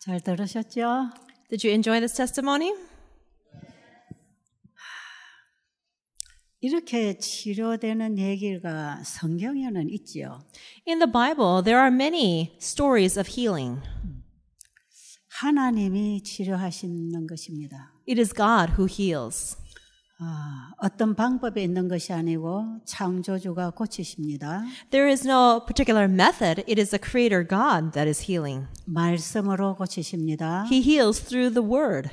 잘 들으셨죠? Did you enjoy this testimony? 이렇게 치료되는 얘기가 성경에는 있지요. In the Bible, there are many stories of healing. 하나님이 치료하시는 것입니다. It is God who heals. 어떤 방법이 있는 것이 아니고 창조주가 고치십니다. There is no particular method. It is the creator God that is healing. 말씀으로 고치십니다. He heals through the word.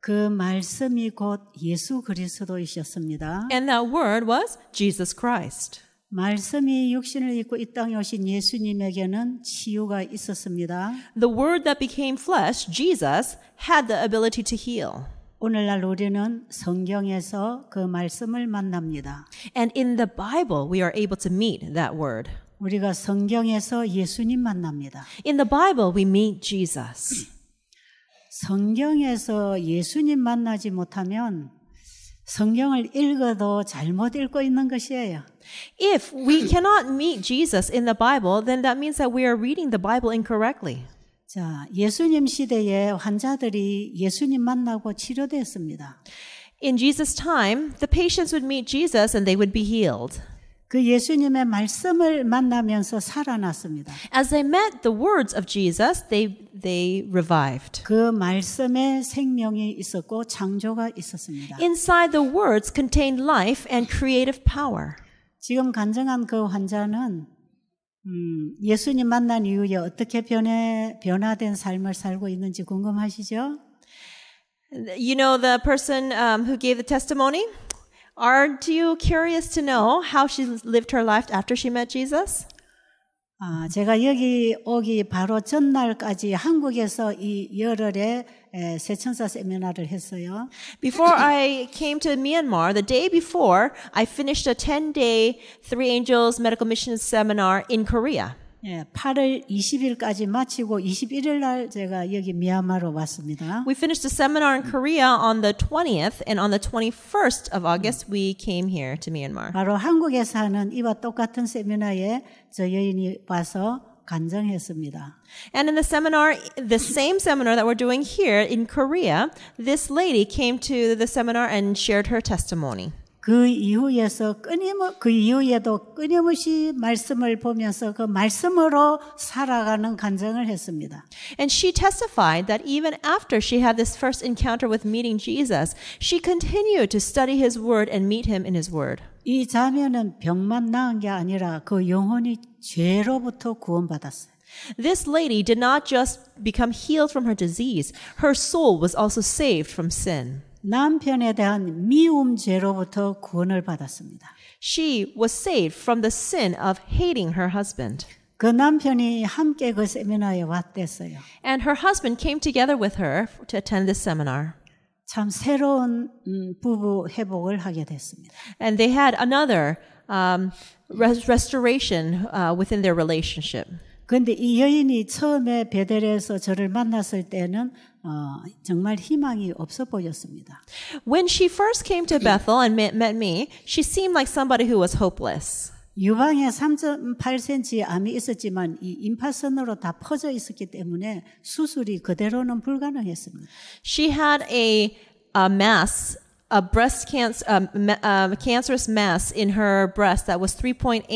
그 말씀이 곧 예수 그리스도이셨습니다. And that word was Jesus Christ. 말씀이 육신을 입고 이 땅에 오신 예수님에게는 치유가 있었습니다. The word that became flesh, Jesus, had the ability to heal. 오늘날 우리는 성경에서 그 말씀을 만납니다. And in the Bible we are able to meet that word. 우리가 성경에서 예수님 만납니다. In the Bible we meet Jesus. 성경에서 예수님 만나지 못하면 성경을 읽어도 잘못 읽고 있는 것이에요. If we cannot meet Jesus in the Bible, then that means that we are reading the Bible incorrectly. 자, 예수님 시대에 환자들이 예수님 만나고 치료됐습니다. In Jesus' time, the patients would meet Jesus and they would be healed. 그 예수님의 말씀을 만나면서 살아났습니다. As they met the words of Jesus, they they revived. 그 말씀에 생명이 있었고 창조가 있었습니다. Inside the words contained life and creative power. 지금 간증한 그 환자는 음, 예수님 만난 이후에 어떻게 변해, 변화된 삶을 살고 있는지 궁금하시죠? You know the person um, who gave the testimony? Aren't you curious to know how she lived her life after she met Jesus? 아, 제가 여기 오기 바로 전날까지 한국에서 이 열흘에 Before I came to Myanmar, the day before, I finished a 10-day Three Angels Medical Mission Seminar in Korea. 예, 8월 20일까지 마치고 21일 날 제가 여기 미얀마로 왔습니다. We finished the seminar in Korea on the 20th and on the 21st of August we came here to Myanmar. 바로 한국에 사는 이와 똑같은 세미나에 저 여인이 와서 간증했습니다. And in the seminar, the same seminar that we're doing here in Korea, this lady came to the seminar and shared her testimony. 그 이후에서 그 이후에도 끊임없이 말씀을 보면서 그 말씀으로 살아가는 간증을 했습니다. And she testified that even after she had this first encounter with meeting Jesus, she continued to study his word and meet him in his word. 이 자매는 병만 나은 게 아니라 그 영혼이 죄로부터 구원받았어요. This lady did not just become healed from her disease. Her soul was also saved from sin. 남편에 대한 미움 죄로부터 구원을 받았습니다. She was saved from the sin of hating her husband. 그 남편이 함께 그 세미나에 왔댔어요. And her husband came together with her to attend this seminar. 참 새로운 부부 회복을 하게 됐습니다. And they had another um, restoration uh, within their relationship. 근데 이 여인이 처음에 베델에서 저를 만났을 때는 어, 정말 희망이 없어 보였습니다. When she first came to Bethel and met, met me, she seemed like somebody who was hopeless. 유방에 3.8cm 암이 있었지만 이 임파선으로 다 퍼져 있었기 때문에 수술이 그대로는 불가능했습니다. She had a, a mass, a breast cancer, a, a cancerous mass in her breast that was 3.8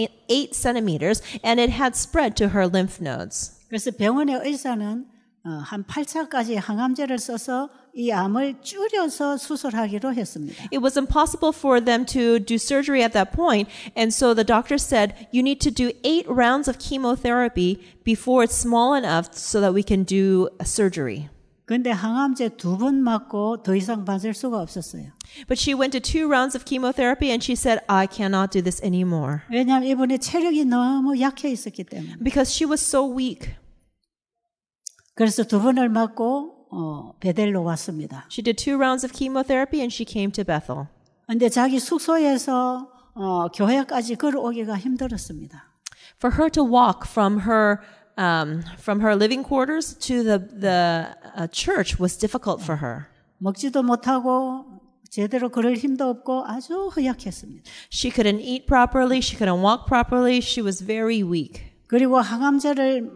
centimeters, and it had spread to her lymph nodes. 그래서 병원의 의사는 한 8차까지 항암제를 써서 이 암을 줄여서 수술하기로 했습니다. It was impossible for them to do surgery at that point, and so the doctor said you need to do eight rounds of chemotherapy before it's small enough so that we can do a surgery. 근데 항암제 두 번 맞고 더 이상 맞을 수가 없었어요. But she went to two rounds of chemotherapy and she said, I cannot do this anymore. 왜냐하면 이번에 체력이 너무 약해 있었기 때문에. Because she was so weak. 그래서 두 번을 맞고 어, 베델로 왔습니다. She did two rounds of chemotherapy and she came to Bethel. 근데 자기 숙소에서 어, 교회까지 걸어오기가 힘들었습니다. For her to walk from her um, from her living quarters to the the uh, church was difficult for her. 먹지도 못하고 제대로 걸을 힘도 없고 아주 허약했습니다. She couldn't eat properly. She couldn't walk properly. She was very weak. 그리고 항암제를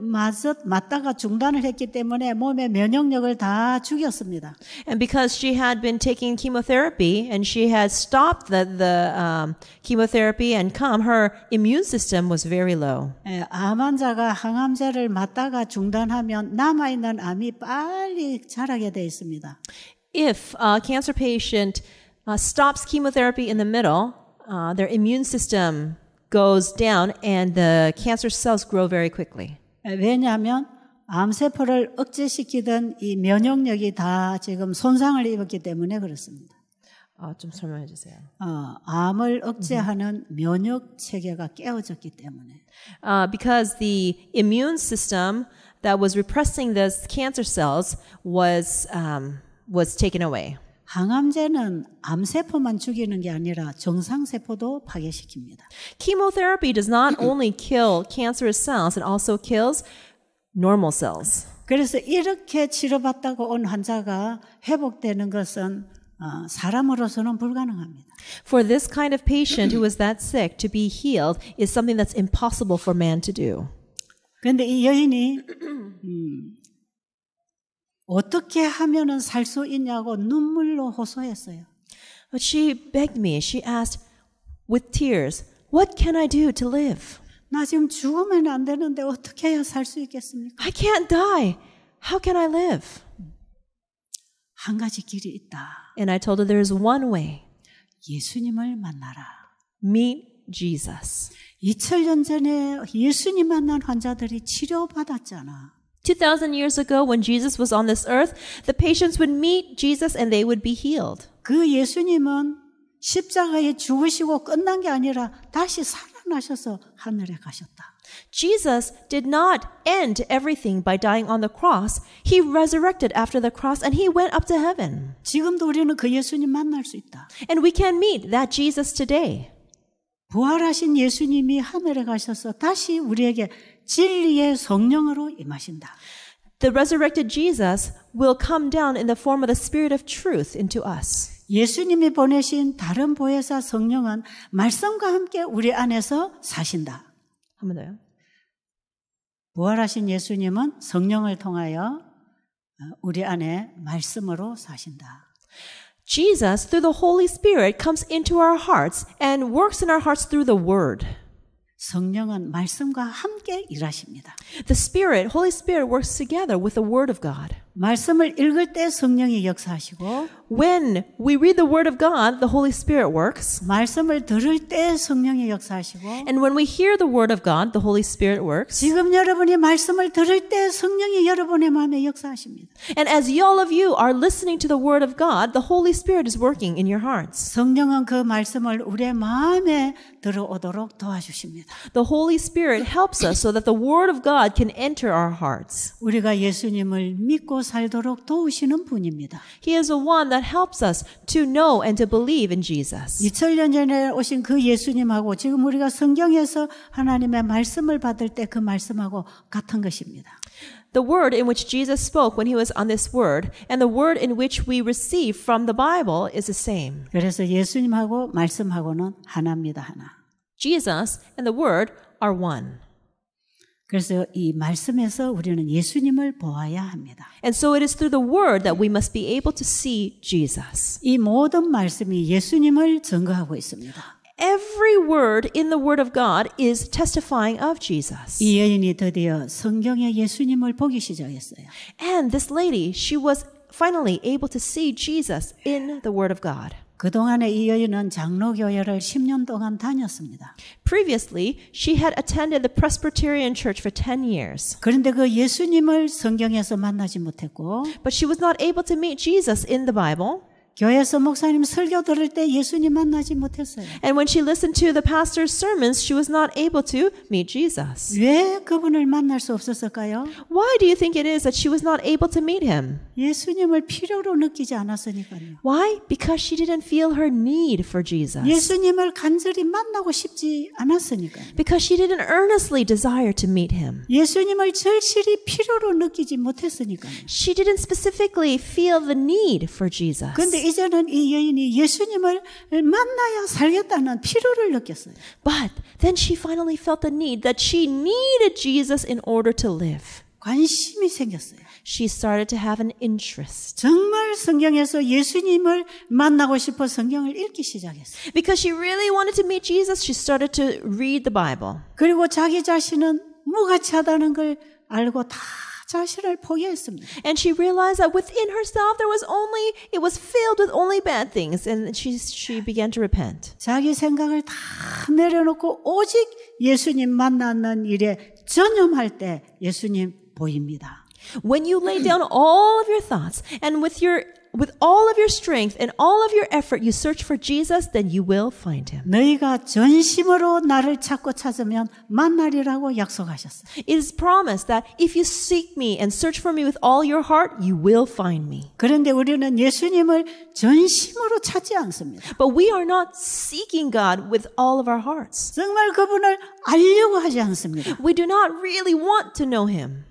맞다가 중단을 했기 때문에 몸의 면역력을 다 죽였습니다. And because she had been taking chemotherapy and she had stopped the, the um, chemotherapy and come, her immune system was very low. 예, 암 환자가 항암제를 맞다가 중단하면 남아 있는 암이 빨리 자라게 돼 있습니다. If a cancer patient uh, stops chemotherapy in the middle, uh, their immune system goes down and the cancer cells grow very quickly. 왜냐하면 암세포를 억제시키던 이 면역력이 다 지금 손상을 입었기 때문에 그렇습니다. 아, 좀 설명해 주세요. 어, 암을 억제하는 mm-hmm. 면역 체계가 깨어졌기 때문에. Uh, because the immune system that was repressing the cancer cells was um, was taken away. 항암제는 암세포만 죽이는 게 아니라 정상세포도 파괴시킵니다. Chemotherapy does not only kill cancerous cells, it also kills normal cells. 그래서 이렇게 치료받다고 온 환자가 회복되는 것은 사람으로서는 불가능합니다. For this kind of patient who was that sick to be healed is something that's impossible for man to do. 그런데 이 여인이 음, 어떻게 하면은 살 수 있냐고 눈물로 호소했어요. But she begged me. She asked with tears, "What can I do to live?" 나 지금 죽으면 안 되는데 어떻게 해야 살 수 있겠습니까? I can't die. How can I live? 한 가지 길이 있다. And I told her there is one way. 예수님을 만나라. Meet Jesus. 2000년 전에 예수님 만난 환자들이 치료받았잖아. 2,000 years ago, when Jesus was on this earth, the patients would meet Jesus and they would be healed. 그 예수님은 십자가에 죽으시고 끝난 게 아니라 다시 살아나셔서 하늘에 가셨다. Jesus did not end everything by dying on the cross. He resurrected after the cross and he went up to heaven. 지금도 우리는 그 예수님 만날 수 있다. And we can meet that Jesus today. 부활하신 예수님이 하늘에 가셔서 다시 우리에게 진리의 성령으로 임하신다. The resurrected Jesus will come down in the form of the Spirit of truth into us. 예수님이 보내신 다른 보혜사 성령은 말씀과 함께 우리 안에서 사신다. 한번 더요. 부활하신 예수님은 성령을 통하여 우리 안에 말씀으로 사신다. Jesus, through the Holy Spirit, comes into our hearts and works in our hearts through the Word. 성령은 말씀과 함께 일하십니다. The Spirit, Holy Spirit, works together with the Word of God. 말씀을 읽을 때 성령이 역사하시고 When we read the word of God, the Holy Spirit works. 말씀을 들을 때 성령이 역사하시고 And when we hear the word of God, the Holy Spirit works. 지금 여러분이 말씀을 들을 때 성령이 여러분의 마음에 역사하십니다. And as all of you are listening to the word of God, the Holy Spirit is working in your hearts. 성령은 그 말씀을 우리의 마음에 들어오도록 도와주십니다. The Holy Spirit helps us so that the word of God can enter our hearts. 우리가 예수님을 믿고 살도록 도우시는 분입니다. He is the one that helps us to know and to believe in Jesus. 2000년 전에 오신 그 예수님하고 지금 우리가 성경에서 하나님의 말씀을 받을 때 그 말씀하고 같은 것입니다. The word in which Jesus spoke when he was on this word and the word in which we receive from the Bible is the same. 그래서 예수님하고 말씀하고는 하나입니다, 하나. Jesus and the word are one. 그래서 이 말씀에서 우리는 예수님을 보아야 합니다. And so it is through the word that we must be able to see Jesus. 이 모든 말씀이 예수님을 증거하고 있습니다. Every word in the word of God is testifying of Jesus. 이 여인이 드디어 성경의 예수님을 보기 시작했어요. And this lady, she was finally able to see Jesus in the word of God. 그동안에 이 여인은 10년 동안 다녔습니다. Previously, she had attended the Presbyterian church for 10 years. 그런데 그 예수님을 성경에서 만나지 못했고 But she was not able to meet Jesus in the Bible. 교회에서 목사님 설교 들을 때 예수님 만나지 못했어요. And when she listened to the pastor's sermons, she was not able to meet Jesus. 왜 그분을 만날 수 없었을까요? Why do you think it is that she was not able to meet him? 예수님을 필요로 느끼지 않았으니까요. Why? Because she didn't feel her need for Jesus. 예수님을 간절히 만나고 싶지 Because she didn't earnestly desire to meet him. 예수님을 절실히 필요로 느끼지 못했으니까요. She didn't specifically feel the need for Jesus. 근데 이제는 이 여인이 예수님을 만나야 살겠다는 필요를 느꼈어요. But then she finally felt the need that she needed Jesus in order to live. 관심이 생겼어요. She started to have an interest. 정말 성경에서 예수님을 만나고 싶어 성경을 읽기 시작했어요. Because she really wanted to meet Jesus, she started to read the Bible. 그리고 자기 자신은 무가치하다는 걸 알고 다 자신을 포기했습니다. And she realized that within herself there was only it was filled with only bad things and she she began to repent. 자기 생각을 다 내려놓고 오직 예수님 만나는 일에 전념할 때 예수님 보입니다. When you lay down all of your thoughts and with your with all of your strength and all of your effort you search for Jesus, then you will find him. 너희가 전심으로 나를 찾고 찾으면 만나리라고 약속하셨어. It is promised that if you seek me and search for me with all your heart, you will find me. 그런데 우리는 예수님을 전심으로 찾지 않습니다. But we are not seeking God with all of our hearts. 정말 그분을 알려고 하지 않습니다. We do not really want to know him.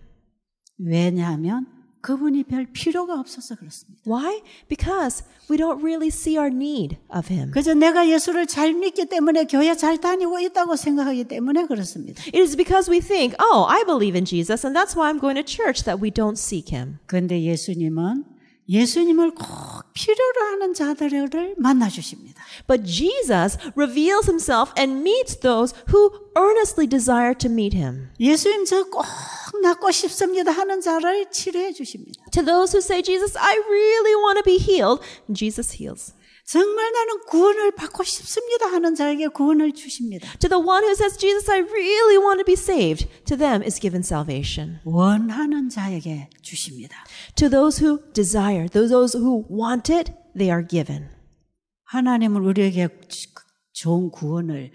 왜냐하면 그분이 별 필요가 없어서 그렇습니다. Why? Because we don't really see our need of him. 그저 내가 예수를 잘 믿기 때문에 교회 잘 다니고 있다고 생각하기 때문에 그렇습니다. It is because we think, "Oh, I believe in Jesus and that's why I'm going to church" that we don't seek him. 근데 예수님은 예수님을 꼭 필요로 하는 자들을 만나 주십니다. But Jesus reveals himself and meets those who earnestly desire to meet him. 예수님 저꼭 낫고 싶습니다 하는 자를 치료해 주십니다. To those who say Jesus I really want to be healed, Jesus heals. 정말 나는 구원을 받고 싶습니다 하는 자에게 구원을 주십니다. To the one who says Jesus I really want to be saved, to them is given salvation. 원하는 자에게 주십니다. To those who desire, those who want it, they are given. 하나님은 우리에게 좋은 구원을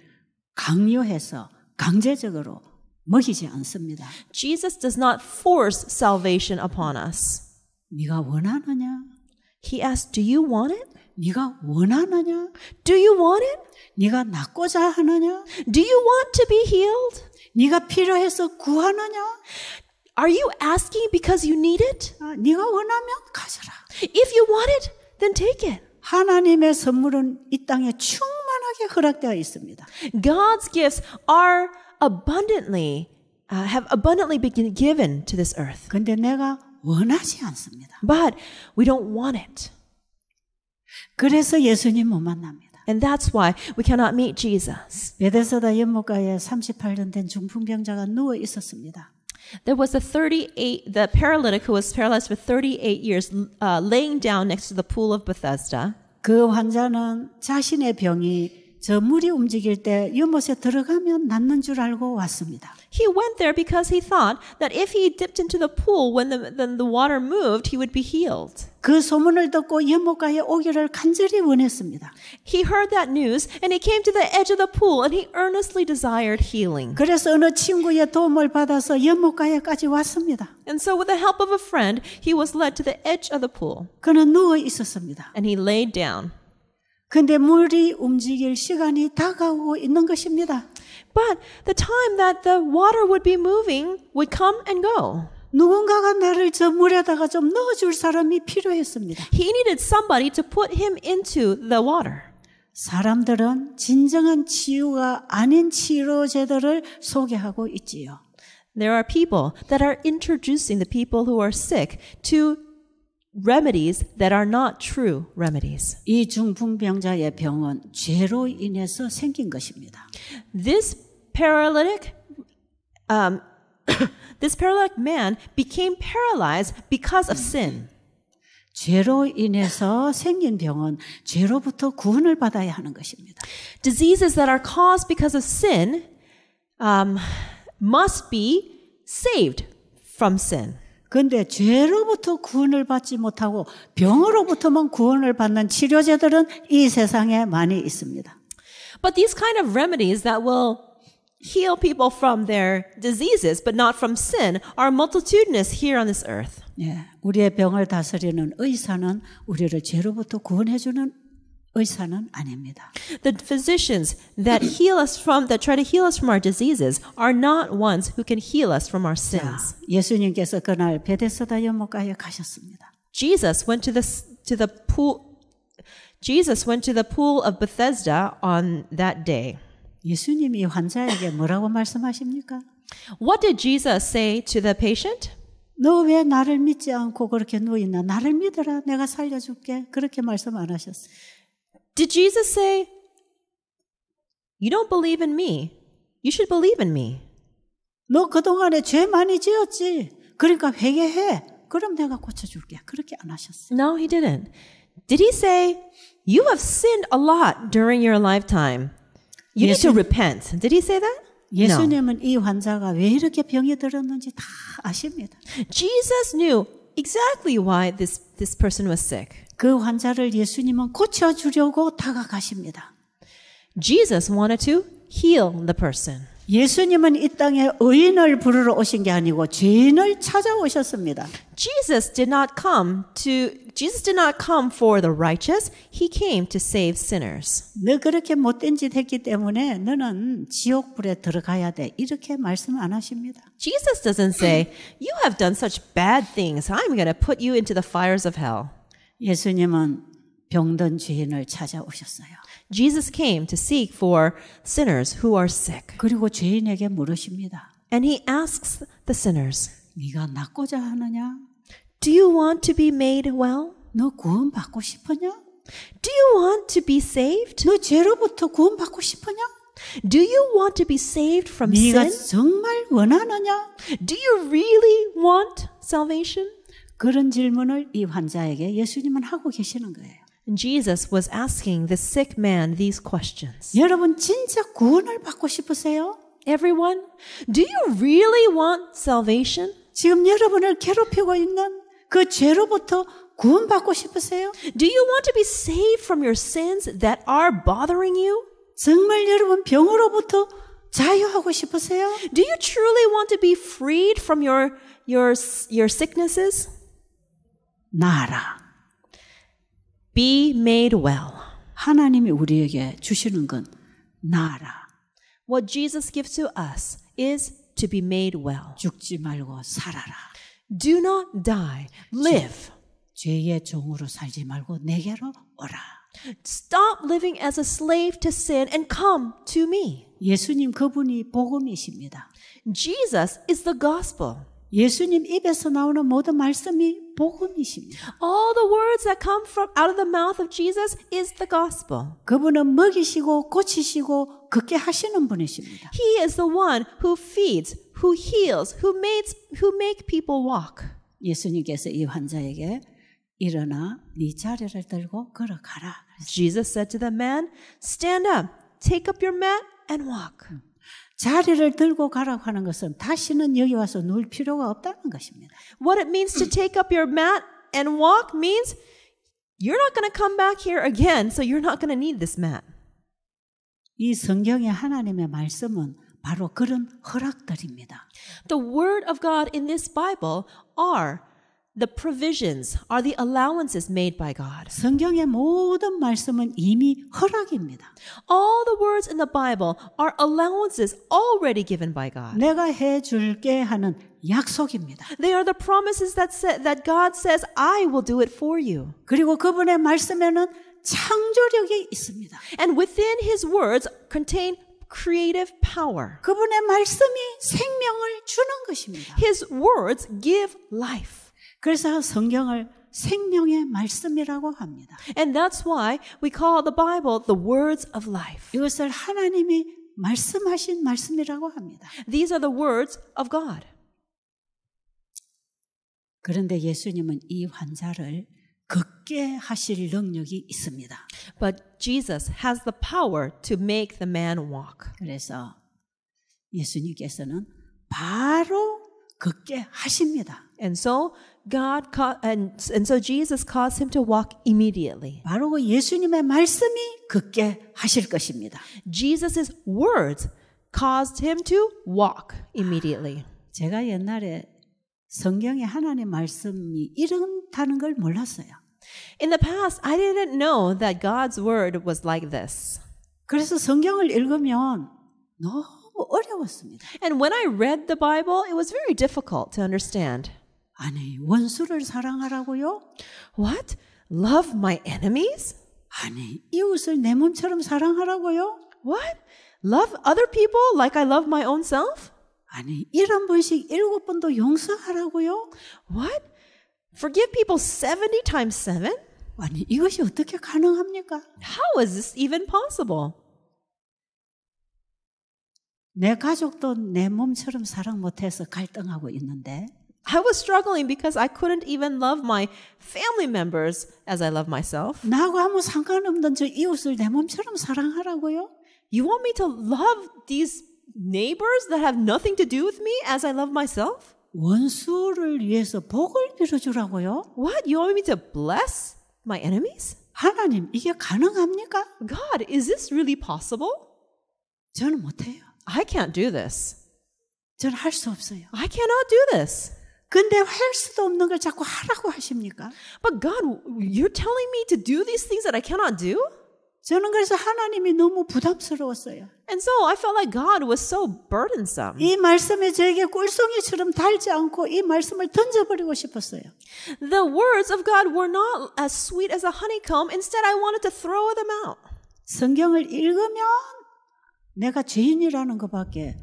강요해서 강제적으로 먹이지 않습니다. Jesus does not force salvation upon us. 네가 원하느냐? He asks, "Do you want it?" 네가 원하느냐? Do you want it? 네가 낫고자 하느냐? Do you want to be healed? 네가 필요해서 구하느냐? Are you asking because you need it? 네가 원하면 가져라. If you want it, then take it. 하나님의 선물은 이 땅에 충만하게 허락되어 있습니다. God's gifts are abundantly uh, have abundantly been given to this earth. 근데 내가 원하지 않습니다. But we don't want it. 그래서 예수님 못 만납니다. And that's why we cannot meet Jesus. 베데스다 연못가에 38년 된 중풍병자가 누워 있었습니다. There was a 38 the paralytic who was paralyzed for 38 years uh, laying down next to the pool of Bethesda. 그 환자는 자신의 병이 저 물이 움직일 때 연못에 들어가면 낫는 줄 알고 왔습니다. He went there because he thought that if he dipped into the pool when the, then the water moved, he would be healed. 그 소문을 듣고 연못가에 오기를 간절히 원했습니다. He heard that news and he came to the edge of the pool and he earnestly desired healing. 그래서 어느 친구의 도움을 받아서 연못가에까지 왔습니다. And so with the help of a friend, he was led to the edge of the pool. 그는 누워 있었습니다. And he laid down. 근데 물이 움직일 시간이 다가오고 있는 것입니다. But the time that the water would be moving would come and go. 누군가가 나를 저 물에다가 좀 넣어줄 사람이 필요했습니다. He needed somebody to put him into the water. 사람들은 진정한 치유가 아닌 치료제들을 소개하고 있지요. There are people that are introducing the people who are sick to remedies that are not true remedies. 이 중풍병자의 병은 죄로 인해서 생긴 것입니다. This paralytic um, this paralytic man became paralyzed because of sin. 죄로 인해서 생긴 병은 죄로부터 구원을 받아야 하는 것입니다. Diseases that are caused because of sin um, must be saved from sin. 근데 죄로부터 구원을 받지 못하고 병으로부터만 구원을 받는 치료제들은 이 세상에 많이 있습니다. But these kind of remedies that will heal people from their diseases, but not from sin, are multitudinous here on this earth. 예, 우리의 병을 다스리는 의사는 우리를 죄로부터 구원해주는 의사는 아닙니다. The physicians that heal us from that try to heal us from our diseases are not ones who can heal us from our sins. 자, 예수님께서 그날 베데스다 연못가에 가셨습니다. Jesus went to the to the pool. Jesus went to the pool of Bethesda on that day. 예수님이 환자에게 뭐라고 말씀하십니까? What did Jesus say to the patient? 너 왜 나를 믿지 않고 그렇게 누워 있나? 나를 믿어라. 내가 살려줄게. 그렇게 말씀 안 하셨어요. Did Jesus say, "You don't believe in me. You should believe in me." 너 그동안에 죄 많이 지었지. 그러니까 회개해. 그럼 내가 고쳐줄게. 그렇게 안 하셨어요. No, he didn't. Did he say, "You have sinned a lot during your lifetime. You need to repent. Did he say that? 예수님은 no. 이 환자가 왜 이렇게 병이 들었는지 다 아십니다. Jesus knew exactly why this this person was sick. 그 환자를 예수님은 고쳐 주려고 다가가십니다. Jesus wanted to heal the person. 예수님은 이 땅에 의인을 부르러 오신 게 아니고 죄인을 찾아오셨습니다. Jesus did not come to Jesus did not come for the righteous. He came to save sinners. 너 그렇게 못된 짓 했기 때문에 너는 지옥 불에 들어가야 돼. 이렇게 말씀 안 하십니다. Jesus doesn't say, "You have done such bad things. I'm going to put you into the fires of hell." 예수님은 병든 죄인을 찾아오셨어요. Jesus came to seek for sinners who are sick. 그리고 죄인에게 물으십니다. And he asks the sinners, 네가 낫고자 하느냐? Do you want to be made well? 너 구원받고 싶으냐? Do you want to be saved? 너 죄로부터 구원받고 싶으냐? Do you want to be saved from 네가 sin? 정말 원하느냐? Do you really want salvation? 그런 질문을 이 환자에게 예수님은 하고 계시는 거예요. Jesus was asking the sick man these questions. 여러분 진짜 구원을 받고 싶으세요? Everyone, do you really want salvation? 지금 여러분을 괴롭히고 있는 그 죄로부터 구원받고 싶으세요? Do you want to be saved from your sins that are bothering you? 정말 여러분 병으로부터 자유하고 싶으세요? Do you truly want to be freed from your your your sicknesses? 나라 be made well. 하나님이 우리에게 주시는 건 나라. What Jesus gives to us is to be made well. 죽지 말고 살아라. Do not die, live. 죄의 종으로 살지 말고 내게로 오라. Stop living as a slave to sin and come to me. 예수님 그분이 복음이십니다. Jesus is the gospel. 예수님 입에서 나오는 모든 말씀이 복음이십니다. All the words that come from out of the mouth of Jesus is the gospel. 그분은 먹이시고 고치시고 걷게 하시는 분이십니다. He is the one who feeds, who heals, who makes who make people walk. 예수님께서 이 환자에게 일어나 네 자리를 들고 걸어가라. Jesus said to the man, "Stand up, take up your mat and walk." 음. 자리를 들고 가라고 하는 것은 다시는 여기 와서 누울 필요가 없다는 것입니다. What it means to take up your mat and walk means you're not going to come back here again, so you're not going to need this mat. 이 성경의 하나님의 말씀은 바로 그런 허락들입니다. The word of God in this Bible are The provisions are the allowances made by God. 성경의 모든 말씀은 이미 허락입니다. All the words in the Bible are allowances already given by God. 내가 해 줄게 하는 약속입니다. They are the promises that say, that God says I will do it for you. 그리고 그분의 말씀에는 창조력이 있습니다. And within his words contain creative power. 그분의 말씀이 생명을 주는 것입니다. His words give life. 그래서 성경을 생명의 말씀이라고 합니다. And that's why we call the Bible the words of life. 이것을 하나님이 말씀하신 말씀이라고 합니다. These are the words of God. 그런데 예수님은 이 환자를 걷게 하실 능력이 있습니다. But Jesus has the power to make the man walk. 그래서 예수님께서는 바로 걷게 하십니다. And so God ca- and, and so Jesus caused him to walk immediately. 바로 예수님의 말씀이 걷게 하실 것입니다. Jesus' words caused him to walk immediately. 제가 옛날에 성경에 하나님의 말씀이 이런다는 걸 몰랐어요. In the past, I didn't know that God's word was like this. 그래서 성경을 읽으면 너무 어려웠습니다. And when I read the Bible, it was very difficult to understand. 아니, 원수를 사랑하라고요? What? Love my enemies? 아니, 이웃을 내 몸처럼 사랑하라고요? What? Love other people like I love my own self? 아니, 일한 번씩 일곱 번도 용서하라고요? What? Forgive people 70 times 7? 아니, 이것이 어떻게 가능합니까? How is this even possible? 내 가족도 내 몸처럼 사랑 못해서 갈등하고 있는데. I was struggling because I couldn't even love my family members as I love myself. You want me to love these neighbors that have nothing to do with me as I love myself? What? You want me to bless my enemies? 하나님, 이게 가능합니까? God, is this really possible? 저는 못해요. I can't do this. 저는 없어요. I cannot do this. 근데 할 수도 없는 걸 자꾸 하라고 하십니까? But God, you're telling me to do these things that I cannot do? 저는 그래서 하나님이 너무 부담스러웠어요. And so I felt like God was so burdensome. 이 말씀이 저에게 꿀송이처럼 달지 않고 이 말씀을 던져버리고 싶었어요. The words of God were not as sweet as a honeycomb. Instead, I wanted to throw them out. 성경을 읽으면 내가 죄인이라는 것밖에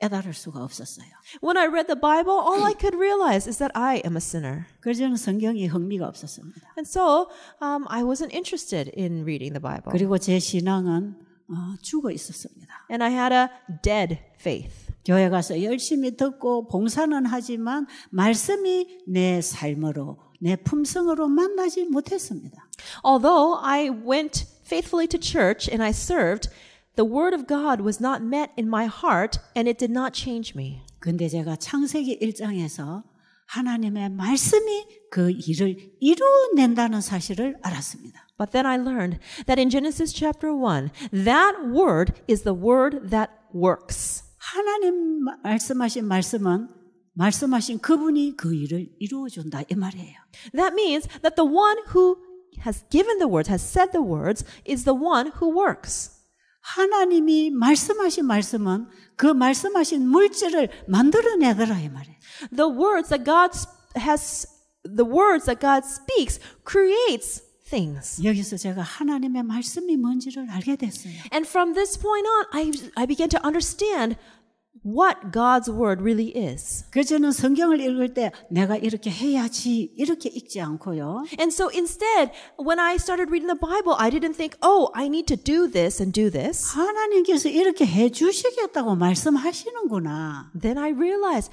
깨달을 수가 없었어요. When I read the Bible, all I could realize is that I am a sinner. 그래서 저는 성경이 흥미가 없었습니다. And so um, I wasn't interested in reading the Bible. 그리고 제 신앙은 어, 죽어 있었습니다. And I had a dead faith. 교회 가서 열심히 듣고 봉사는 하지만 말씀이 내 삶으로 내 품성으로 만나지 못했습니다. Although I went faithfully to church and I served, the word of God was not met in my heart and it did not change me. 근데 제가 창세기 1장에서 하나님의 말씀이 그 일을 이루어낸다는 사실을 알았습니다. But then I learned that in Genesis chapter 1, that word is the word that works. 하나님 말씀하신 말씀은 말씀하신 그분이 그 일을 이루어 준다 이 말이에요. That means that the one who has given the words, has said the words is the one who works. 하나님이 말씀하신 말씀은 그 말씀하신 물질을 만들어내더라 이 말이에요. The words that God has the words that God speaks creates things. 여기서 제가 하나님의 말씀이 뭔지를 알게 됐어요. And from this point on I I began to understand what God's word really is. 그저는 성경을 읽을 때 내가 이렇게 해야지 이렇게 읽지 않고요. And so instead, when I started reading the Bible, I didn't think, "Oh, I need to do this and do this." 하나님께서 이렇게 해 주시겠다고 말씀하시는구나. Then I realized,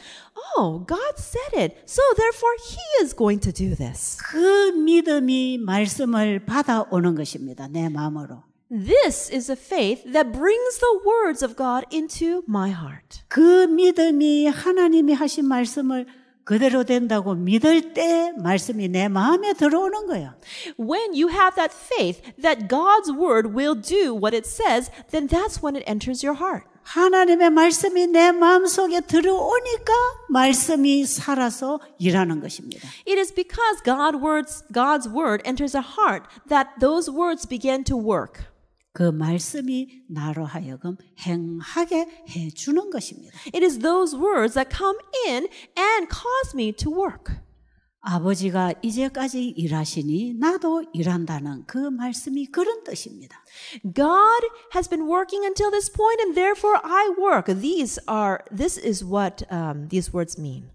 "Oh, God said it. So therefore he is going to do this." 그 믿음이 말씀을 받아오는 것입니다. 내 마음으로. This is a faith that brings the words of God into my heart. 그 믿음이 하나님이 하신 말씀을 그대로 된다고 믿을 때 말씀이 내 마음에 들어오는 거예요. When you have that faith that God's word will do what it says, then that's when it enters your heart. 하나님의 말씀이 내 마음속에 들어오니까 말씀이 살아서 일하는 것입니다. It is because God's words God's word enters a heart that those words begin to work. 그 말씀이 나로 하여금 행하게 해 주는 것입니다. It is those words that come in and cause me to work. 아버지가 이제까지 일하시니 나도 일한다는 그 말씀이 그런 뜻입니다. God has been working until this point and therefore I work. These are this is what um, these words mean.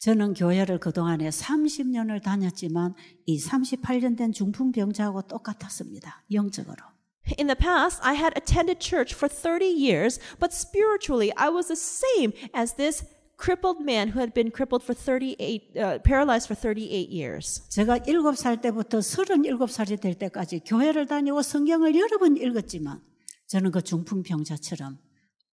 저는 교회를 그동안에 30년을 다녔지만 이 38년 된 중풍병자하고 똑같았습니다. 영적으로. In the past, I had attended church for 30 years, but spiritually, I was the same as this crippled man who had been crippled for 38 uh, paralyzed for 38 years. 제가 7살 때부터 37살이 될 때까지 교회를 다니고 성경을 여러 번 읽었지만 저는 그 중풍 병자처럼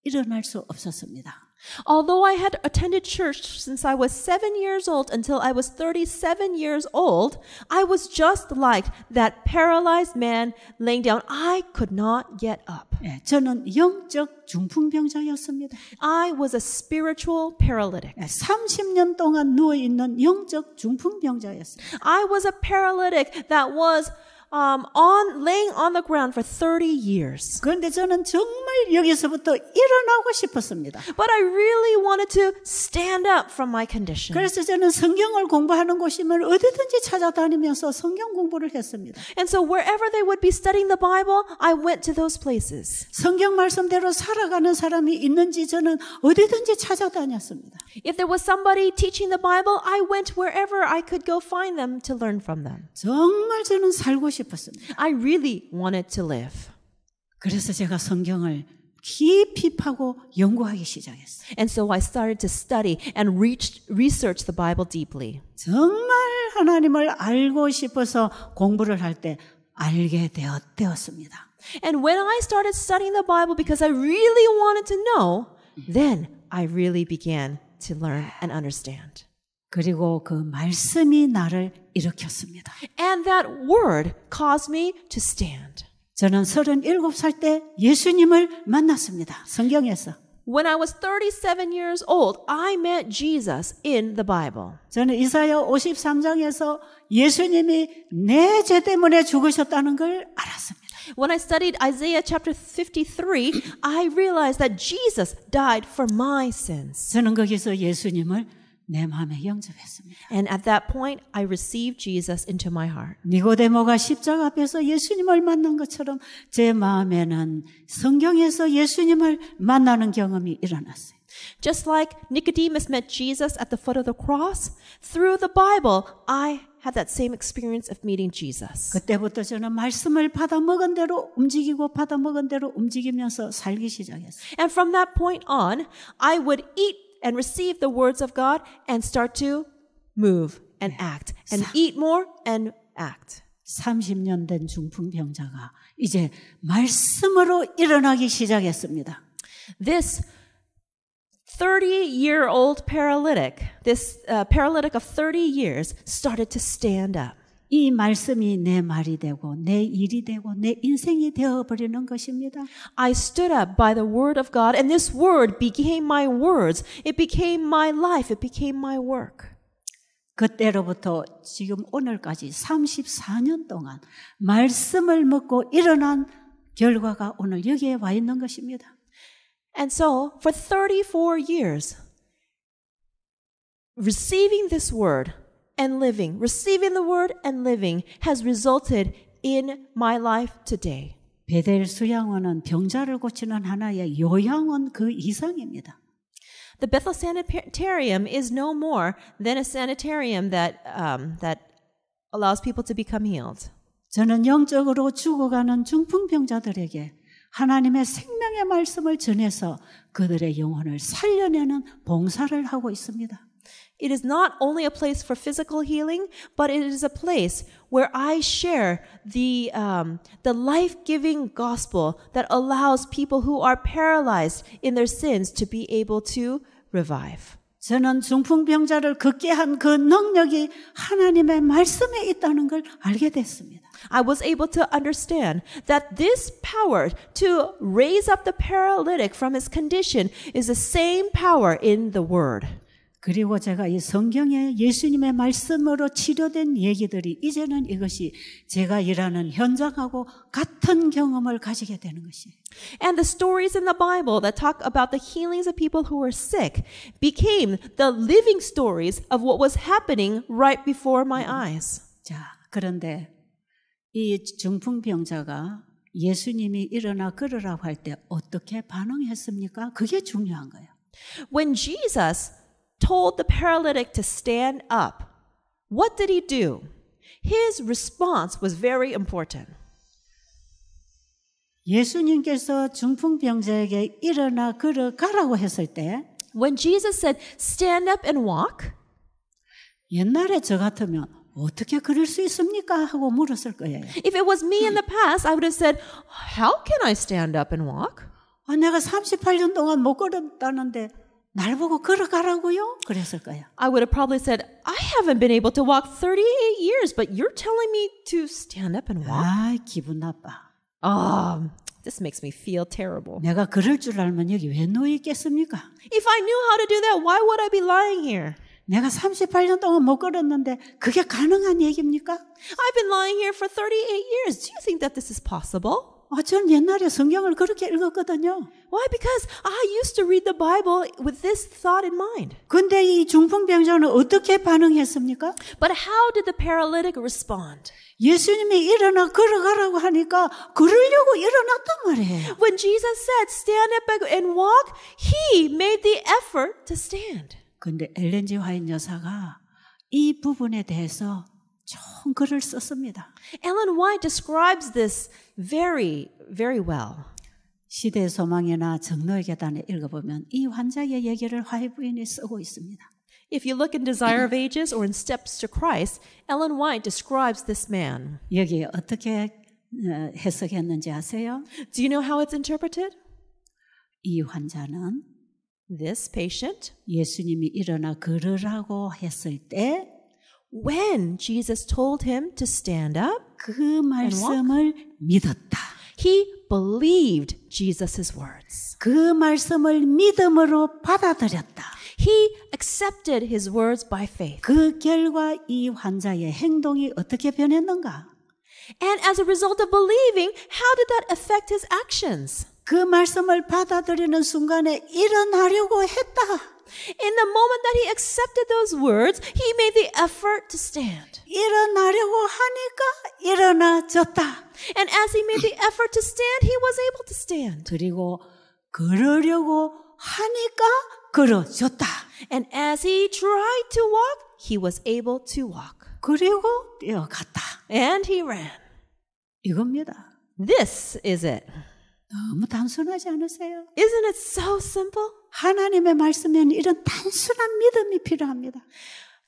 일어날 수 없었습니다. Although I had attended church since I was seven years old until I was 37 years old, I was just like that paralyzed man laying down. I could not get up. 저는 영적 중풍병자였습니다. I was a spiritual paralytic. 예, 동안 있는 영적 중풍병자였습니다. I was a paralytic that was um, on laying on the ground for 30 years. 그런데 저는 정말 여기서부터 일어나고 싶었습니다. But I really wanted to stand up from my condition. 그래서 저는 성경을 공부하는 곳이면 어디든지 찾아다니면서 성경 공부를 했습니다. And so wherever they would be studying the Bible, I went to those places. 성경 말씀대로 살아가는 사람이 있는지 저는 어디든지 찾아다녔습니다. If there was somebody teaching the Bible, I went wherever I could go find them to learn from them. 정말 저는 살고 싶 싶었습니다. I really wanted to live. 그래서 제가 성경을 깊이 파고 연구하기 시작했어요. And so I started to study and reached, research the Bible deeply. 정말 하나님을 알고 싶어서 공부를 할 때 알게 되었습니다. And when I started studying the Bible because I really wanted to know, then I really began to learn and understand. 그리고 그 말씀이 나를 일으켰습니다. And that word caused me to stand. 저는 37살 때 예수님을 만났습니다. 성경에서. When I was 37 years old, I met Jesus in the Bible. 저는 이사야 53장에서 예수님이 내 죄 때문에 죽으셨다는 걸 알았습니다. When I studied Isaiah chapter 53, I realized that Jesus died for my sins. 저는 거기서 예수님을 내 마음에 영접했습니다. And at that point, I received Jesus into my heart. 니고데모가 십자가 앞에서 예수님을 만난 것처럼 제 마음에는 성경에서 예수님을 만나는 경험이 일어났어요. Just like Nicodemus met Jesus at the foot of the cross, through the Bible, I had that same experience of meeting Jesus. 그때부터 저는 말씀을 받아 먹은 대로 움직이고 받아 먹은 대로 움직이면서 살기 시작했어요. And from that point on, I would eat and receive the words of God and start to move and act and eat more and act. 30년 된 중풍병자가 이제 말씀으로 일어나기 시작했습니다. This 30-year-old paralytic, this uh, paralytic of 30 years started to stand up. 이 말씀이 내 말이 되고 내 일이 되고 내 인생이 되어 버리는 것입니다. I stood up by the word of God and this word became my words. It became my life. It became my work. 그때로부터 지금 오늘까지 34년 동안 말씀을 먹고 일어난 결과가 오늘 여기에 와 있는 것입니다. And so for 34 years receiving this word and living, receiving the word and living has resulted in my life today. 베델 수양원은 병자를 고치는 하나의 요양원 그 이상입니다. The Bethel Sanitarium is no more than a sanitarium that um, that allows people to become healed. 저는 영적으로 죽어가는 중풍병자들에게 하나님의 생명의 말씀을 전해서 그들의 영혼을 살려내는 봉사를 하고 있습니다. It is not only a place for physical healing, but it is a place where I share the, um, the life giving gospel that allows people who are paralyzed in their sins to be able to revive. 저는 중풍병자를 걷게 능력이 하나님의 말씀에 있다는 걸 알게 됐습니다. I was able to understand that this power to raise up the paralytic from his condition is the same power in the word. 그리고 제가 이 성경에 예수님의 말씀으로 치료된 얘기들이 이제는 이것이 제가 일하는 현장하고 같은 경험을 가지게 되는 것이에요. And the stories in the Bible that talk about the healings of people who were sick became the living stories of what was happening right before my eyes. 자, 그런데 이 중풍병자가 예수님이 일어나 걸으라고 할 때 어떻게 반응했습니까? 그게 중요한 거예요. When Jesus told the paralytic to stand up, what did he do? His response was very important. 예수님께서 중풍병자에게 일어나 했을 때 When Jesus said, "Stand up and walk," 옛날에 저 같으면 어떻게 그럴 수 있습니까? 하고 물었을 거예요. If it was me in the past, I would have said, "How can I stand up and walk?" 아, 내가 38년 동안 못 걸었다는데 날 보고 걸어가라고요? 그랬을 거야. I would have probably said, I haven't been able to walk 38 years, but you're telling me to stand up and walk. 아, 기분 나빠. Um, this makes me feel terrible. 내가 그럴 줄 알면 여기 왜 있겠습니까? If I knew how to do that, why would I be lying here? 내가 38년 동안 못 걸었는데 그게 가능한 얘기입니까? I've been lying here for 38 years. Do you think that this is possible? 아, 저는 옛날에 성경을 그렇게 읽었거든요. Why? Because I used to read the Bible with this thought in mind. 근데 이 중풍병자는 어떻게 반응했습니까? But how did the paralytic respond? 예수님이 일어나 걸어가라고 하니까 걸으려고 일어났단 말이에요. When Jesus said, "Stand up and walk," he made the effort to stand. 근데 엘렌지 화인 여사가 이 부분에 대해서 썼습니다. Ellen White describes this very, very well. 소망이나 정로의 계단에 읽어보면 이 환자의 얘기를 쓰고 있습니다. If you look in Desire of Ages or in Steps to Christ, Ellen White describes this man. 여기 어떻게 해석했는지 아세요? Do you know how it's interpreted? 이 환자는 this patient 예수님이 일어나 걸으라고 했을 때 when Jesus told him to stand up 그 말씀을 믿었다. He believed Jesus' words. 그 말씀을 믿음으로 받아들였다. He accepted his words by faith. 그 결과 이 환자의 행동이 어떻게 변했는가? And as a result of believing, how did that affect his actions? 그 말씀을 받아들이는 순간에 일어나려고 했다. In the moment that he accepted those words, he made the effort to stand. 일어나려고 하니까 일어나졌다. And as he made the effort to stand, he was able to stand. 그리고 걸으려고 하니까 걸어졌다. And as he tried to walk, he was able to walk. 그리고 뛰어갔다. And he ran. 이겁니다. This is it. 너무 단순하지 않으세요? Isn't it so simple? 하나님의 말씀에는 이런 단순한 믿음이 필요합니다.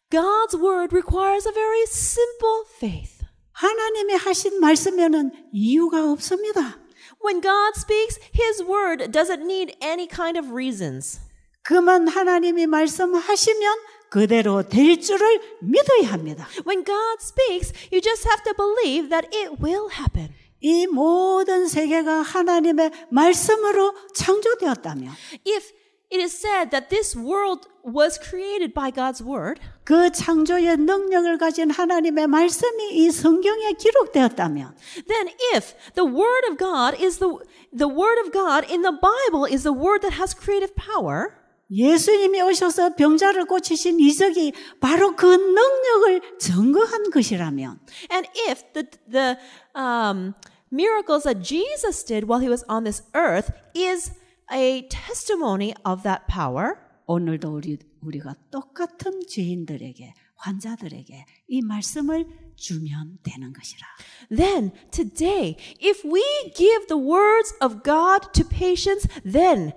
God's word requires a very simple faith. 하나님이 하신 말씀에는 이유가 없습니다. When God speaks, his word doesn't need any kind of reasons. 그만 하나님이 말씀하시면 그대로 될 줄을 믿어야 합니다. When God speaks, you just have to believe that it will happen. 이 모든 세계가 하나님의 말씀으로 창조되었다면 if it is said that this world was created by God's word 그 창조의 능력을 가진 하나님의 말씀이 이 성경에 기록되었다면 then if the word of God is the the word of God in the Bible is the word that has creative power 예수님이 오셔서 병자를 고치신 이적이 바로 그 능력을 증거한 것이라면 and if the the um miracles that Jesus did while he was on this earth is a testimony of that power 오늘도 우리 우리가 똑같은 죄인들에게 환자들에게 이 말씀을 주면 되는 것이라. Then today, if we give the words of God to patients, then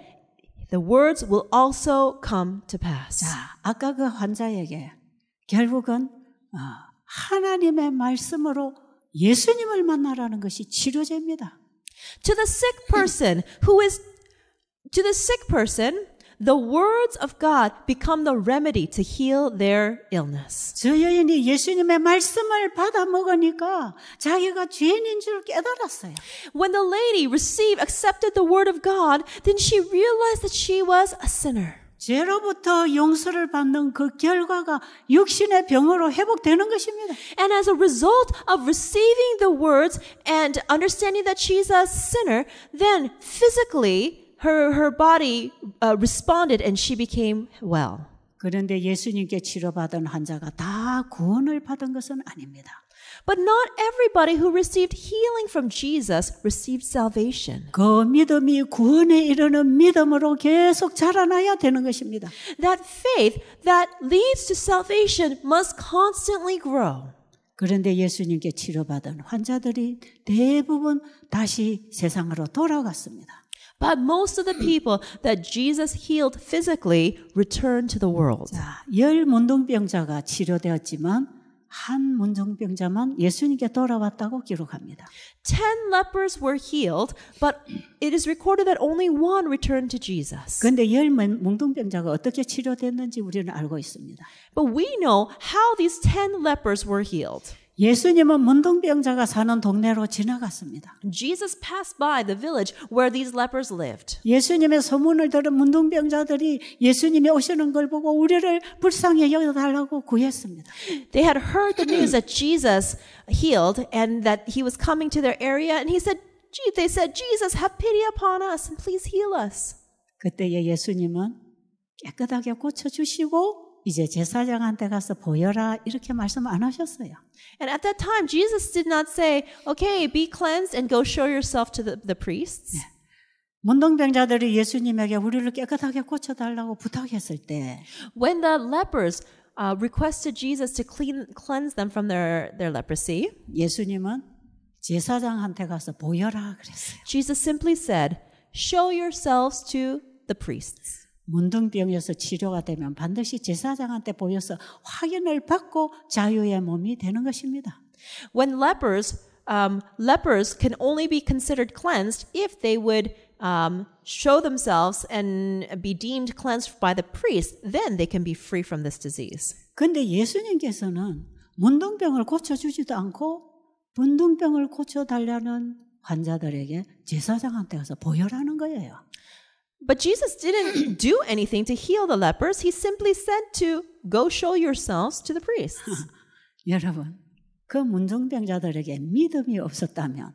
The words will also come to pass. 자, 아까 그 환자에게 결국은 어, 하나님의 말씀으로 예수님을 만나라는 것이 치료제입니다. To the sick person who is to the sick person the words of God become the remedy to heal their illness. 저 여인이 예수님의 말씀을 받아 먹으니까 자기가 죄인인 줄 깨달았어요. When the lady received accepted the word of God, then she realized that she was a sinner. 죄로부터 용서를 받는 그 결과가 육신의 병으로 회복되는 것입니다. And as a result of receiving the words and understanding that she's a sinner, then physically her, her body uh, responded and she became well. 그런데 예수님께 치료받은 환자가 다 구원을 받은 것은 아닙니다. But not everybody who received healing from Jesus received salvation. 그 믿음이 구원에 이르는 믿음으로 계속 자라나야 되는 것입니다. That faith that leads to salvation must constantly grow. 그런데 예수님께 치료받은 환자들이 대부분 다시 세상으로 돌아갔습니다. But most of the people that Jesus healed physically returned to the world. 자, 열 문둥병자가 치료되었지만 한 문둥병자만 예수님께 돌아왔다고 기록합니다. Ten lepers were healed, but it is recorded that only one returned to Jesus. 근데 열 문둥병자가 어떻게 치료됐는지 우리는 알고 있습니다. But we know how these ten lepers were healed. 예수님은 문둥병자가 사는 동네로 지나갔습니다. Jesus passed by the village where these lepers lived. 예수님의 소문을 들은 문둥병자들이 예수님이 오시는 걸 보고 우리를 불쌍히 여겨달라고 구했습니다. They had heard the news that Jesus healed and that he was coming to their area and he said they said Jesus have pity upon us and please heal us. 그때에 예수님은 깨끗하게 고쳐 주시고 이제 제사장한테 가서 보여라 이렇게 말씀 안 하셨어요. And at that time Jesus did not say, "Okay, be cleansed and go show yourself to the, the priests." 네. 문둥병자들이 예수님에게 우리를 깨끗하게 고쳐 달라고 부탁했을 때 When the lepers uh, requested Jesus to clean cleanse them from their their leprosy, 예수님은 제사장한테 가서 보여라 그랬어요. Jesus simply said, "Show yourselves to the priests." 문둥병에서 치료가 되면 반드시 제사장한테 보여서 확인을 받고 자유의 몸이 되는 것입니다. When lepers, um, lepers can only be considered cleansed if they would um, show themselves and be deemed cleansed by the priest, then they can be free from this disease. 근데 예수님께서는 문둥병을 고쳐주지도 않고 문둥병을 고쳐달라는 환자들에게 제사장한테 가서 보혈하는 거예요. But Jesus didn't do anything to heal the lepers. He simply said to go show yourselves to the priests. 여러분, 그 문종병자들에게 믿음이 없었다면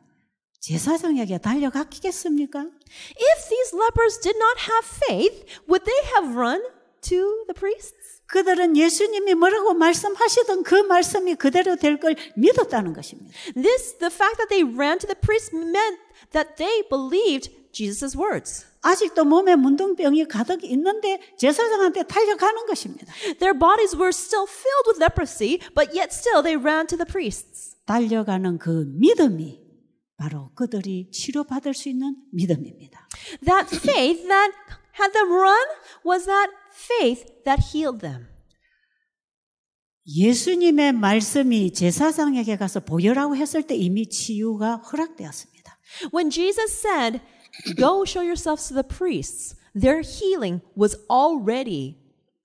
제사장에게 달려갔겠습니까? If these lepers did not have faith, would they have run to the priests? 그들은 예수님이 뭐라고 말씀하시던 그 말씀이 그대로 될걸 믿었다는 것입니다. This the fact that they ran to the priests meant that they believed Jesus' words. 아직도 몸에 문둥병이 가득 있는데 제사장한테 탈려가는 것입니다. Their bodies were still filled with leprosy, but yet still they ran to the priests. 달려가는 그 믿음이 바로 그들이 치료받을 수 있는 믿음입니다. That faith that had them run was that faith that healed them. 예수님의 말씀이 제사장에게 가서 보여라고 했을 때 이미 치유가 허락되었습니다. When Jesus said Go show yourselves to the priests. Their healing was already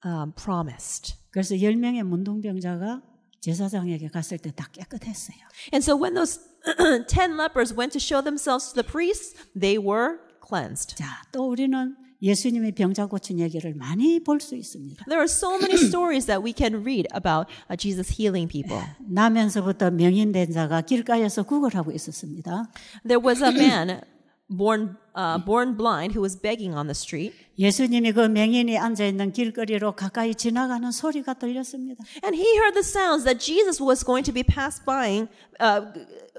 um, promised. 그래서 열 명의 문둥병자가 제사장에게 갔을 때다 깨끗했어요. And so when those ten lepers went to show themselves to the priests, they were cleansed. 자, 또 우리는 예수님의 병자 고친 얘기를 많이 볼수 있습니다. There are so many stories that we can read about uh, Jesus healing people. 나면서부터 명인된 자가 길가에서 구걸하고 있었습니다. There was a man born uh, born blind who was begging on the street. 예수님이 그 맹인이 앉아 있는 길거리로 가까이 지나가는 소리가 들렸습니다. And he heard the sounds that Jesus was going to be passed by, uh,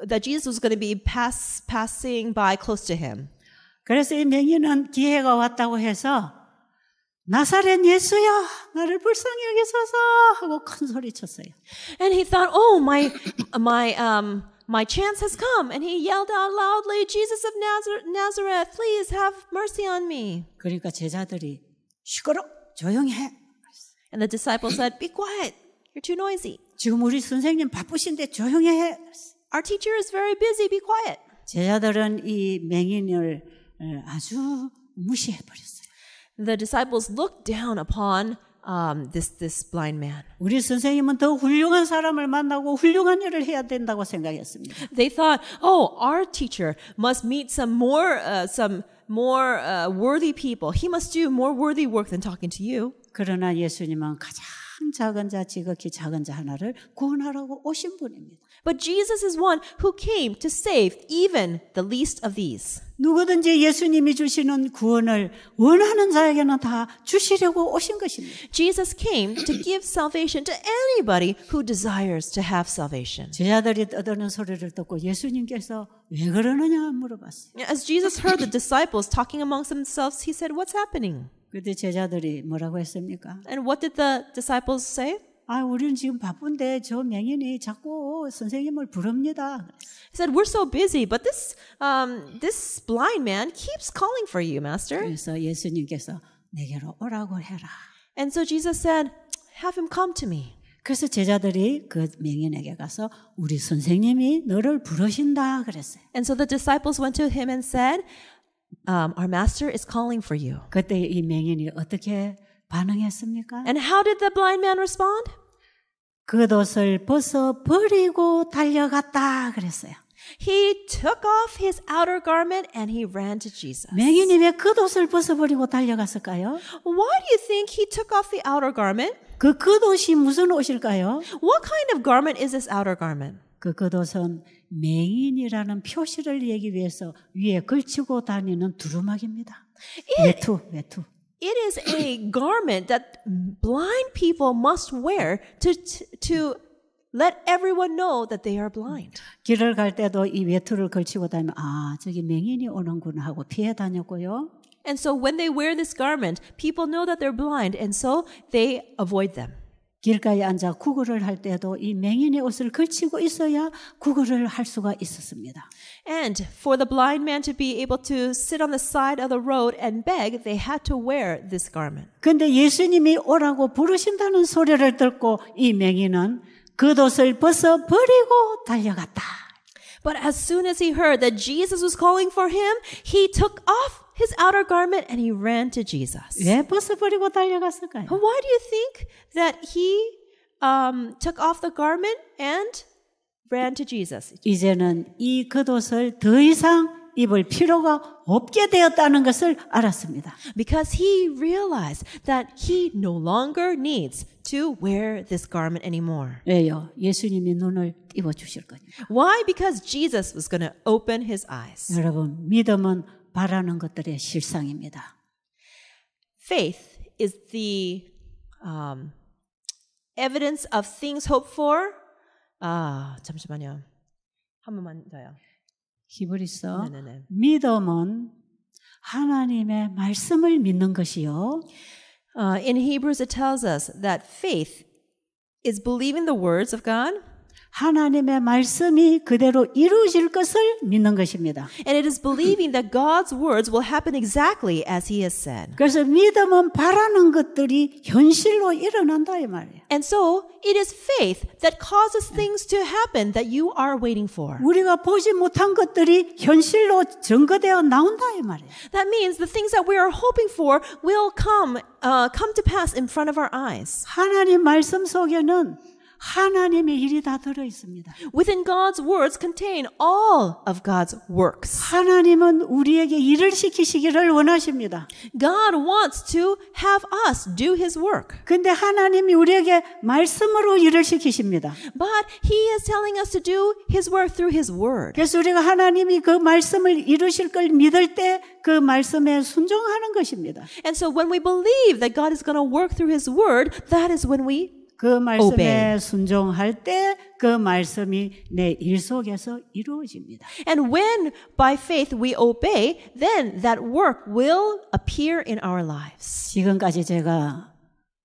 that Jesus was going to be pass, passing by close to him. 그래서 이 맹인은 기회가 왔다고 해서 나사렛 예수여 나를 불쌍히 여기소서 하고 큰 소리 쳤어요. And he thought, oh my my um. My chance has come. And he yelled out loudly, Jesus of Nazareth, please have mercy on me. 그러니까 제자들이 시끄러 조용히 해. And the disciples said, Be quiet. You're too noisy. 지금 우리 선생님 바쁘신데 조용히 해. Our teacher is very busy. Be quiet. 제자들은 이 맹인을 아주 무시해 버렸어요. The disciples looked down upon um, this, this blind man. They thought, oh, our teacher must meet some more, uh, some more uh, worthy people. He must do more worthy work than talking to you. 그러나 예수님은 가장 참 작은 자 지극히 작은 자 하나를 구원하라고 오신 분입니다. But Jesus is one who came to save even the least of these. 누구든지 예수님이 주시는 구원을 원하는 자에게는 다 주시려고 오신 것입니다. Jesus came to give salvation to anybody who desires to have salvation. 제자들이 떠드는 소리를 듣고 예수님께서 왜 그러느냐 물어봤어요. As Jesus heard the disciples talking amongst themselves, he said, "What's happening?" 그때 제자들이 뭐라고 했습니까? And what did the disciples say? 아, 우리는 지금 바쁜데 저 맹인이 자꾸 선생님을 부릅니다. He said, "We're so busy, but this um, this blind man keeps calling for you, Master." 그래서 예수님께서 내게로 오라고 해라. And so Jesus said, "Have him come to me." 그래서 제자들이 그 맹인에게 가서 우리 선생님이 너를 부르신다 그랬어요. And so the disciples went to him and said, um, our master is calling for you. And how did the blind man respond? He took off his outer garment and he ran to Jesus. Why do you think he took off the outer garment? 그 무슨 옷일까요? What kind of garment is this outer garment? 그 맹인이라는 표시를 내기 위해서 위에 걸치고 다니는 두루마기입니다. 외투, 외투. It is a garment that blind people must wear to to let everyone know that they are blind. 길을 갈 때도 이 외투를 걸치고 다니면 아, 저기 맹인이 오는구나 하고 피해 다녔고요. And so when they wear this garment, people know that they're blind and so they avoid them. 길가에 앉아 구걸을 할 때도 이 맹인의 옷을 걸치고 있어야 구걸을 할 수가 있었습니다. And for the blind man to be able to sit on the side of the road and beg, they had to wear this garment. 근데 예수님이 오라고 부르신다는 소리를 듣고 이 맹인은 그 옷을 벗어 버리고 달려갔다. But as soon as he heard that Jesus was calling for him, he took off his outer garment and he ran to Jesus. 예벗을 버리고 달려갔을까요? Why do you think that he um, took off the garment and ran to Jesus? 이제는 이 겉옷을 더 이상 입을 필요가 없게 되었다는 것을 알았습니다. Because he realized that he no longer needs to wear this garment anymore. 왜요? 예수님이 눈을 띄워 주실 거니까. Why? Because Jesus was going to open his eyes. 여러분, 믿음은 바라는 것들의 실상입니다. Faith is the um, evidence of things hoped for. 아 잠시만요. 한 번만 더요. 히브리서 네네네. 믿음은 하나님의 말씀을 믿는 것이요. Uh, in Hebrews it tells us that faith is believing the words of God. 하나님의 말씀이 그대로 이루어질 것을 믿는 것입니다. And it is believing that God's words will happen exactly as he has said. 그래서 믿음은 바라는 것들이 현실로 일어난다 이 말이에요. And so it is faith that causes things to happen that you are waiting for. 우리가 보지 못한 것들이 현실로 증거되어 나온다 이 말이에요. That means the things that we are hoping for will come uh, come to pass in front of our eyes. 하나님 말씀 속에는 하나님의 일이 다 들어 있습니다. Within God's words contain all of God's works. 하나님은 우리에게 일을 시키시기를 원하십니다. God wants to have us do his work. 근데 하나님이 우리에게 말씀으로 일을 시키십니다. But he is telling us to do his work through his word. 그래서 우리가 하나님이 그 말씀을 이루실 걸 믿을 때그 말씀에 순종하는 것입니다. And so when we believe that God is going to work through his word, that is when we 그 말씀에 순종할 때 그 말씀이 내 일 속에서 이루어집니다. And when by faith we obey, then that work will appear in our lives. 지금까지 제가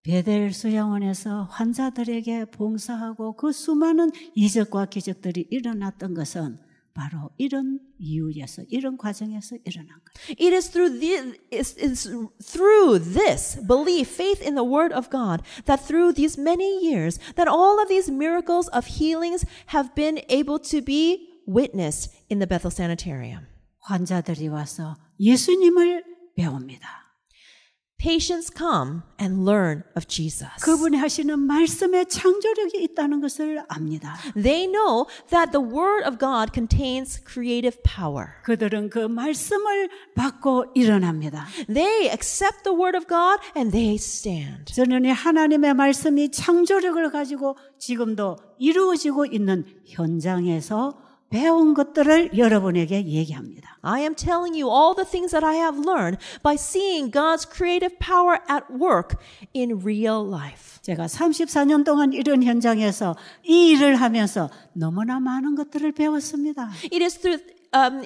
베델 수양원에서 환자들에게 봉사하고 그 수많은 이적과 기적들이 일어났던 것은 바로 이런 이유에서 이런 과정에서 일어난 거예요. It is through the it's, it's through this belief, faith in the word of God that through these many years that all of these miracles of healings have been able to be witnessed in the Bethel Sanitarium. 환자들이 와서 예수님을 배웁니다. Patients come and learn of Jesus. 그분이 하시는 말씀에 창조력이 있다는 것을 압니다. They know that the word of God contains creative power. 그들은 그 말씀을 받고 일어납니다. They accept the word of God and they stand. 저는 이 하나님의 말씀이 창조력을 가지고 지금도 이루어지고 있는 현장에서 배운 것들을 여러분에게 얘기합니다. I am telling you all the things that I have learned by seeing God's creative power at work in real life. 제가 34년 동안 이런 현장에서 이 일을 하면서 너무나 많은 것들을 배웠습니다. It is through um,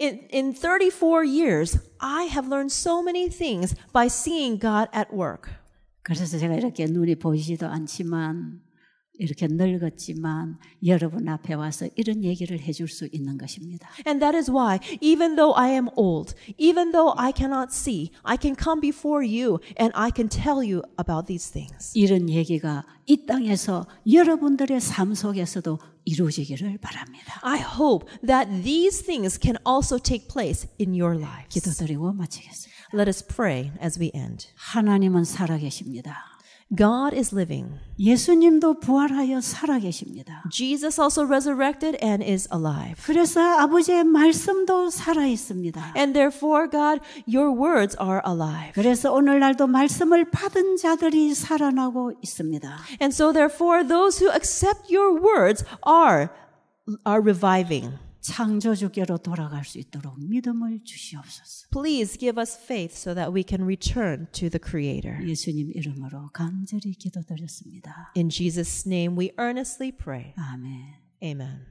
in, in 34 years I have learned so many things by seeing God at work. 그래서 제가 이렇게 눈이 보이지도 않지만 이렇게 늙었지만 여러분 앞에 와서 이런 얘기를 해줄 수 있는 것입니다. And that is why, even though I am old, even though I cannot see, I can come before you and I can tell you about these things. 이런 얘기가 이 땅에서 여러분들의 삶 속에서도 이루어지기를 바랍니다. I hope that these things can also take place in your lives. 기도드리고 마치겠습니다. Let us pray as we end. 하나님은 살아계십니다. God is living. 예수님도 부활하여 살아 계십니다. Jesus also resurrected and is alive. 그래서 아버지의 말씀도 살아 있습니다. And therefore God your words are alive. 그래서 오늘날도 말씀을 받은 자들이 살아나고 있습니다. And so therefore those who accept your words are are reviving. 창조주께로 돌아갈 수 있도록 믿음을 주시옵소서. Please give us faith so that we can return to the creator. 예수님 이름으로 간절히 기도드렸습니다. In Jesus name we earnestly pray. 아멘. Amen.